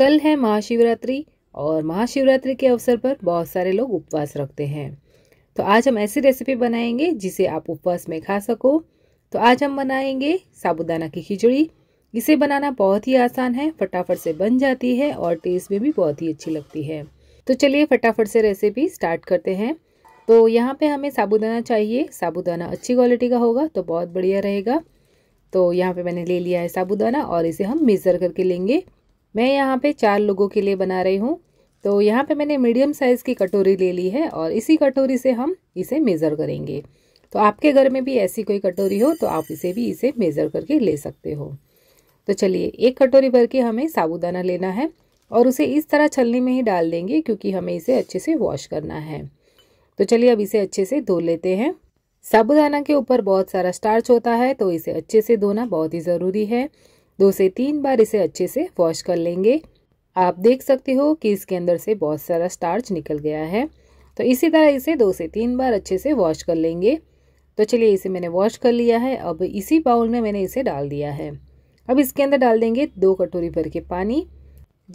कल है महाशिवरात्रि और महाशिवरात्रि के अवसर पर बहुत सारे लोग उपवास रखते हैं तो आज हम ऐसी रेसिपी बनाएंगे जिसे आप उपवास में खा सको तो आज हम बनाएंगे साबुदाना की खिचड़ी इसे बनाना बहुत ही आसान है फटाफट से बन जाती है और टेस्ट में भी बहुत ही अच्छी लगती है तो चलिए फटाफट से रेसिपी स्टार्ट करते हैं तो यहाँ पे हमें साबुदाना चाहिए साबुदाना अच्छी क्वालिटी का होगा तो बहुत बढ़िया रहेगा तो यहाँ पे मैंने ले लिया है साबुदाना और इसे हम मेज़र करके लेंगे मैं यहाँ पे चार लोगों के लिए बना रही हूँ तो यहाँ पे मैंने मीडियम साइज़ की कटोरी ले ली है और इसी कटोरी से हम इसे मेज़र करेंगे तो आपके घर में भी ऐसी कोई कटोरी हो तो आप इसे भी इसे मेज़र करके ले सकते हो तो चलिए एक कटोरी भर के हमें साबुदाना लेना है और उसे इस तरह छलनी में ही डाल देंगे क्योंकि हमें इसे अच्छे से वॉश करना है तो चलिए अब इसे अच्छे से धो लेते हैं साबुदाना के ऊपर बहुत सारा स्टार्च होता है तो इसे अच्छे से धोना बहुत ही ज़रूरी है दो से तीन बार इसे अच्छे से वॉश कर लेंगे आप देख सकते हो कि इसके अंदर से बहुत सारा स्टार्च निकल गया है तो इसी तरह इसे दो से तीन बार अच्छे से वॉश कर लेंगे तो चलिए इसे मैंने वॉश कर लिया है अब इसी बाउल में मैंने इसे डाल दिया है अब इसके अंदर डाल देंगे दो कटोरी भर के पानी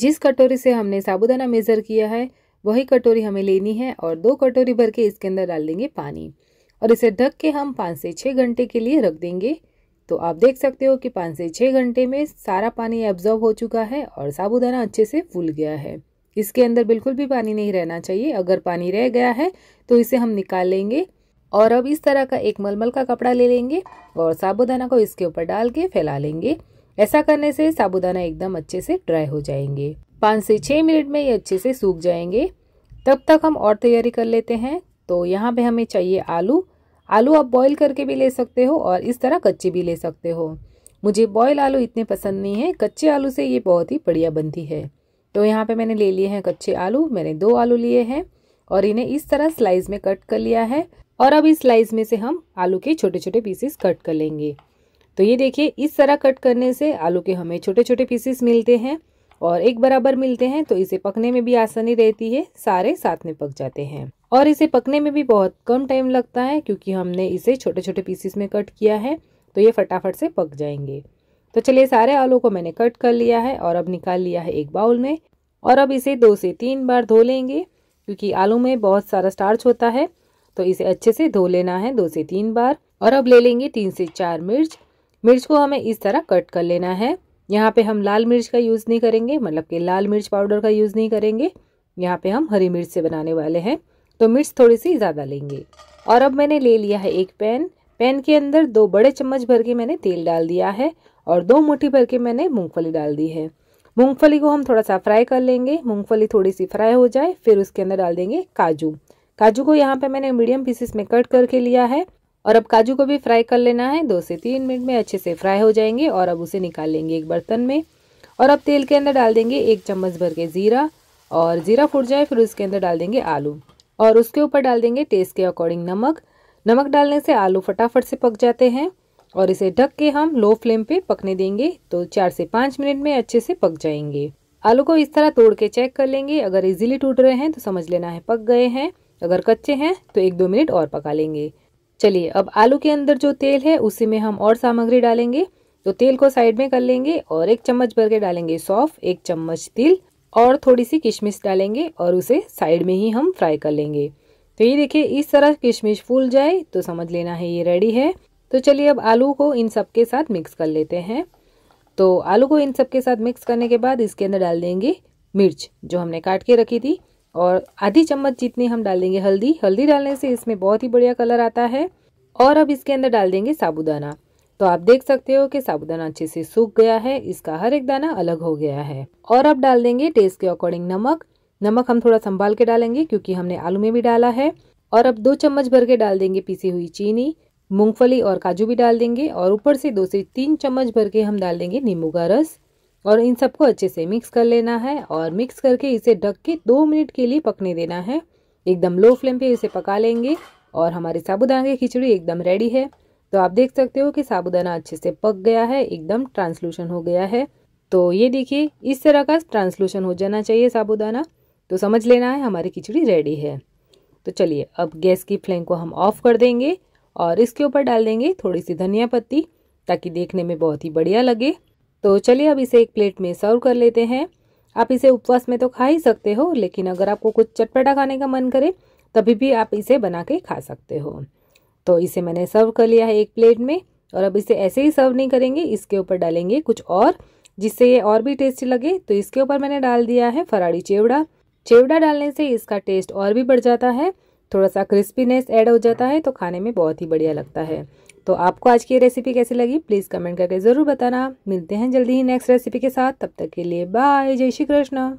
जिस कटोरी से हमने साबुदाना मेज़र किया है वही कटोरी हमें लेनी है और दो कटोरी भर के इसके अंदर डाल देंगे पानी और इसे ढक के हम पाँच से छः घंटे के लिए रख देंगे तो आप देख सकते हो कि पाँच से छः घंटे में सारा पानी एब्जॉर्व हो चुका है और साबुदाना अच्छे से फूल गया है इसके अंदर बिल्कुल भी पानी नहीं रहना चाहिए अगर पानी रह गया है तो इसे हम निकाल लेंगे और अब इस तरह का एक मलमल का कपड़ा ले लेंगे और साबुदाना को इसके ऊपर डाल के फैला लेंगे ऐसा करने से साबुदाना एकदम अच्छे से ड्राई हो जाएंगे पाँच से छः मिनट में ये अच्छे से सूख जाएंगे तब तक हम और तैयारी कर लेते हैं तो यहाँ पे हमें चाहिए आलू आलू आप बॉईल करके भी ले सकते हो और इस तरह कच्चे भी ले सकते हो मुझे बॉयल आलू इतने पसंद नहीं है कच्चे आलू से ये बहुत ही बढ़िया बनती है तो यहाँ पे मैंने ले लिए हैं कच्चे आलू मैंने दो आलू लिए हैं और इन्हें इस तरह स्लाइस में कट कर लिया है और अब इस स्लाइस में से हम आलू के छोटे छोटे पीसेस कट कर लेंगे तो ये देखिए इस तरह कट करने से आलू के हमें छोटे छोटे पीसेस मिलते हैं और एक बराबर मिलते हैं तो इसे पकने में भी आसानी रहती है सारे साथ में पक जाते हैं और इसे पकने में भी बहुत कम टाइम लगता है क्योंकि हमने इसे छोटे छोटे पीसीस में कट किया है तो ये फटाफट से पक जाएंगे तो चलिए सारे आलू को मैंने कट कर लिया है और अब निकाल लिया है एक बाउल में और अब इसे दो से तीन बार धो लेंगे क्योंकि आलू में बहुत सारा स्टार्च होता है तो इसे अच्छे से धो लेना है दो से तीन बार और अब ले लेंगे तीन से चार मिर्च मिर्च को हमें इस तरह कट कर लेना है यहाँ पे हम लाल मिर्च का यूज़ नहीं करेंगे मतलब कि लाल मिर्च पाउडर का यूज़ नहीं करेंगे यहाँ पे हम हरी मिर्च से बनाने वाले हैं तो मिर्च थोड़ी सी ज़्यादा लेंगे और अब मैंने ले लिया है एक पैन पैन के अंदर दो बड़े चम्मच भर के मैंने तेल डाल दिया है और दो मुठ्ठी भर के मैंने मूंगफली डाल दी है मूंगफली को हम थोड़ा सा फ्राई कर लेंगे मूंगफली थोड़ी सी फ्राई हो जाए फिर उसके अंदर डाल देंगे काजू काजू को यहाँ पे मैंने मीडियम पीसेस में कट करके लिया है और अब काजू को भी फ्राई कर लेना है दो से तीन मिनट में अच्छे से फ्राई हो जाएंगे और अब उसे निकाल लेंगे एक बर्तन में और अब तेल के अंदर डाल देंगे एक चम्मच भर के ज़ीरा और ज़ीरा फूट जाए फिर उसके अंदर डाल देंगे आलू और उसके ऊपर डाल देंगे टेस्ट के अकॉर्डिंग नमक नमक डालने से आलू फटाफट से पक जाते हैं और इसे ढक के हम लो फ्लेम पे पकने देंगे तो चार से पाँच मिनट में अच्छे से पक जाएंगे आलू को इस तरह तोड़ के चेक कर लेंगे अगर इजीली टूट रहे हैं तो समझ लेना है पक गए हैं अगर कच्चे हैं तो एक दो मिनट और पका लेंगे चलिए अब आलू के अंदर जो तेल है उसी में हम और सामग्री डालेंगे तो तेल को साइड में कर लेंगे और एक चम्मच भर के डालेंगे सौफ एक चम्मच तिल और थोड़ी सी किशमिश डालेंगे और उसे साइड में ही हम फ्राई कर लेंगे तो ये देखिए इस तरह किशमिश फूल जाए तो समझ लेना है ये रेडी है तो चलिए अब आलू को इन सब के साथ मिक्स कर लेते हैं तो आलू को इन सब के साथ मिक्स करने के बाद इसके अंदर डाल देंगे मिर्च जो हमने काट के रखी थी और आधी चम्मच जितनी हम डाल देंगे हल्दी हल्दी डालने से इसमें बहुत ही बढ़िया कलर आता है और अब इसके अंदर डाल देंगे साबुदाना तो आप देख सकते हो कि साबुदाना अच्छे से सूख गया है इसका हर एक दाना अलग हो गया है और अब डाल देंगे टेस्ट के अकॉर्डिंग नमक नमक हम थोड़ा संभाल के डालेंगे क्योंकि हमने आलू में भी डाला है और अब दो चम्मच भर के डाल देंगे पीसी हुई चीनी मूंगफली और काजू भी डाल देंगे और ऊपर से दो से तीन चम्मच भर के हम डाल देंगे नींबू का रस और इन सबको अच्छे से मिक्स कर लेना है और मिक्स करके इसे ढक के दो मिनट के लिए पकने देना है एकदम लो फ्लेम पे इसे पका लेंगे और हमारी साबुदाना की खिचड़ी एकदम रेडी है तो आप देख सकते हो कि साबुदाना अच्छे से पक गया है एकदम ट्रांसलूशन हो गया है तो ये देखिए इस तरह का ट्रांसलूशन हो जाना चाहिए साबुदाना तो समझ लेना है हमारी खिचड़ी रेडी है तो चलिए अब गैस की फ्लेम को हम ऑफ कर देंगे और इसके ऊपर डाल देंगे थोड़ी सी धनिया पत्ती ताकि देखने में बहुत ही बढ़िया लगे तो चलिए अब इसे एक प्लेट में सर्व कर लेते हैं आप इसे उपवास में तो खा ही सकते हो लेकिन अगर आपको कुछ चटपटा खाने का मन करे तभी भी आप इसे बना के खा सकते हो तो इसे मैंने सर्व कर लिया है एक प्लेट में और अब इसे ऐसे ही सर्व नहीं करेंगे इसके ऊपर डालेंगे कुछ और जिससे ये और भी टेस्टी लगे तो इसके ऊपर मैंने डाल दिया है फराड़ी चेवड़ा चेवड़ा डालने से इसका टेस्ट और भी बढ़ जाता है थोड़ा सा क्रिस्पीनेस ऐड हो जाता है तो खाने में बहुत ही बढ़िया लगता है तो आपको आज की रेसिपी कैसी लगी प्लीज़ कमेंट करके ज़रूर बताना मिलते हैं जल्दी ही नेक्स्ट रेसिपी के साथ तब तक के लिए बाय जय श्री कृष्ण